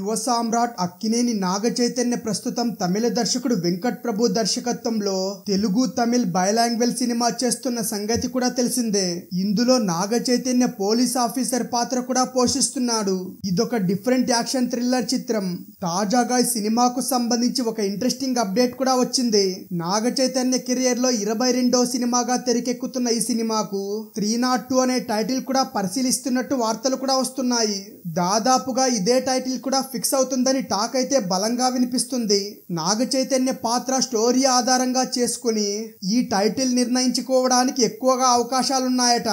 యువ సామ్రాట్ అక్కినేని నాగ చైతన్య ప్రస్తుతం తమిళ దర్శకుడు వెంకట్ ప్రభు దర్శకత్వంలో తెలుగు తమిళ్ బైలాంగ్వేజ్ సినిమా చేస్తున్న సంగతి కూడా తెలిసిందే ఇందులో నాగ చైతన్య పోలీస్ ఆఫీసర్ పాత్ర కూడా పోషిస్తున్నాడు ఇదొక డిఫరెంట్ యాక్షన్ థ్రిల్లర్ చిత్రం తాజాగా ఈ సినిమాకు సంబంధించి ఒక ఇంట్రెస్టింగ్ అప్డేట్ కూడా వచ్చింది నాగ చైతన్య కెరియర్ లో ఇరవై రెండో సినిమాగా తెరకెక్కుతున్న ఈ సినిమాకు త్రీ నాట్ టూ అనే టైటిల్ కూడా పరిశీలిస్తున్నట్టు వార్తలు కూడా వస్తున్నాయి దాదాపుగా ఇదే టైటిల్ కూడా ఫిక్స్ అవుతుందని టాక్ అయితే బలంగా వినిపిస్తుంది నాగ చైతన్య పాత్ర స్టోరీ ఆధారంగా చేసుకుని ఈ టైటిల్ నిర్ణయించుకోవడానికి ఎక్కువగా అవకాశాలున్నాయట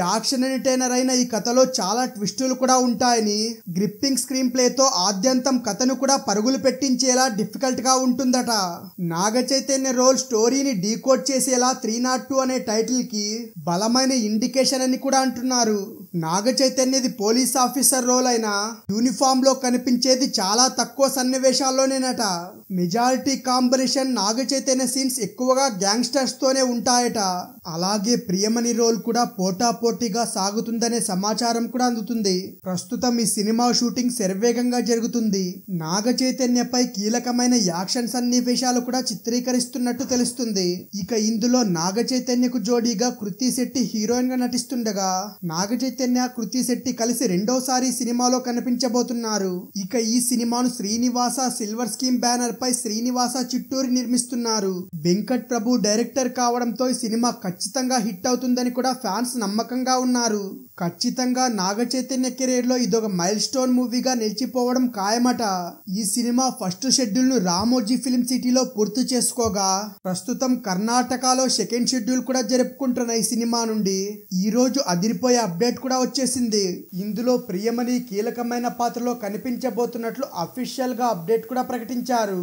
యాక్షన్ ఎంటైనర్ అయిన ఈ కథలో చాలా ట్విస్టులు కూడా ఉంటాయని గ్రిప్పింగ్ స్క్రీన్ ప్లేతో ఆద్యంతం కథను కూడా పరుగులు పెట్టించేలా డిఫికల్ట్ గా ఉంటుందట నాగ చైతన్య రోల్ స్టోరీని డీకోడ్ చేసేలా త్రీ నాట్ టూ అనే టైటిల్ కి బలమైన ఇండికేషన్ అని కూడా అంటున్నారు నాగ చైతన్యది పోలీస్ ఆఫీసర్ రోల్ అయినా యూనిఫామ్ లో కనిపించేది చాలా తక్కువ సన్నివేశాల్లోనేనట majority combination Naga Chaitanya scenes ఎక్కువగా గ్యాంగ్స్టర్స్ తోనే ఉంటాయట అలాగే ప్రియమణి రోల్ కూడా పోటాపోటీగా సాగుతుందనే సమాచారం కూడా అందుతుంది ప్రస్తుతం ఈ సినిమా షూటింగ్ శరవేగంగా జరుగుతుంది నాగ చైతన్యపై కీలకమైన యాక్షన్ సన్నివేశాలు కూడా చిత్రీకరిస్తున్నట్టు తెలుస్తుంది ఇక ఇందులో నాగ చైతన్యకు జోడీగా కృతి శెట్టి హీరోయిన్ గా నటిస్తుండగా నాగ చైతన్య చైతన్య కృతి శెట్టి కలిసి రెండోసారి సినిమాలో కనిపించబోతున్నారు ఇక ఈ సినిమాను శ్రీనివాస సిల్వర్ స్కీమ్ బ్యానర్ పై శ్రీనివాస చిట్టూరి నిర్మిస్తున్నారు వెంకట్ ప్రభు డైరెక్టర్ కావడంతో ఈ సినిమా ఖచ్చితంగా హిట్ అవుతుందని కూడా ఫ్యాన్స్ నమ్మకంగా ఉన్నారు ఖచ్చితంగా నాగ చైతన్య కెరీర్ లో ఇదొక మైల్ స్టోన్ మూవీగా నిలిచిపోవడం ఖాయమట ఈ సినిమా ఫస్ట్ షెడ్యూల్ ను రామోజీ ఫిల్మ్ సిటీలో పూర్తి చేసుకోగా ప్రస్తుతం కర్ణాటకలో సెకండ్ షెడ్యూల్ కూడా జరుపుకుంటున్న ఈ సినిమా నుండి ఈ రోజు అదిరిపోయే అప్డేట్ కూడా కూడా వచ్చేసింది ఇందులో ప్రియమణి కీలకమైన పాత్రలో కనిపించబోతున్నట్లు అఫీషియల్ గా అప్డేట్ కూడా ప్రకటించారు